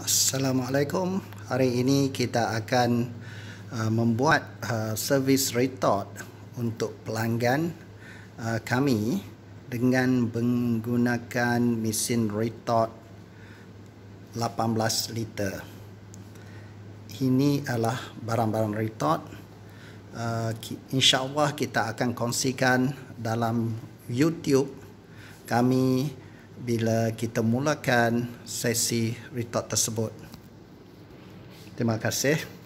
Assalamualaikum. Hari ini kita akan uh, membuat uh, service retort untuk pelanggan uh, kami dengan menggunakan mesin retort 18 liter. Ini adalah barang-barang retort. Uh, InsyaAllah kita akan kongsikan dalam YouTube Kami bila kita mulakan sesi retort tersebut. Terima kasih.